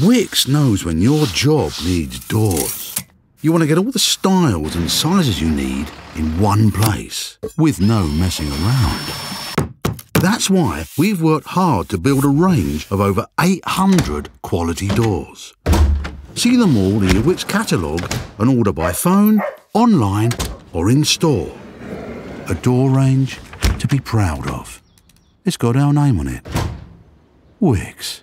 Wix knows when your job needs doors. You want to get all the styles and sizes you need in one place, with no messing around. That's why we've worked hard to build a range of over 800 quality doors. See them all in your Wix catalogue and order by phone, online or in store. A door range to be proud of. It's got our name on it. Wix.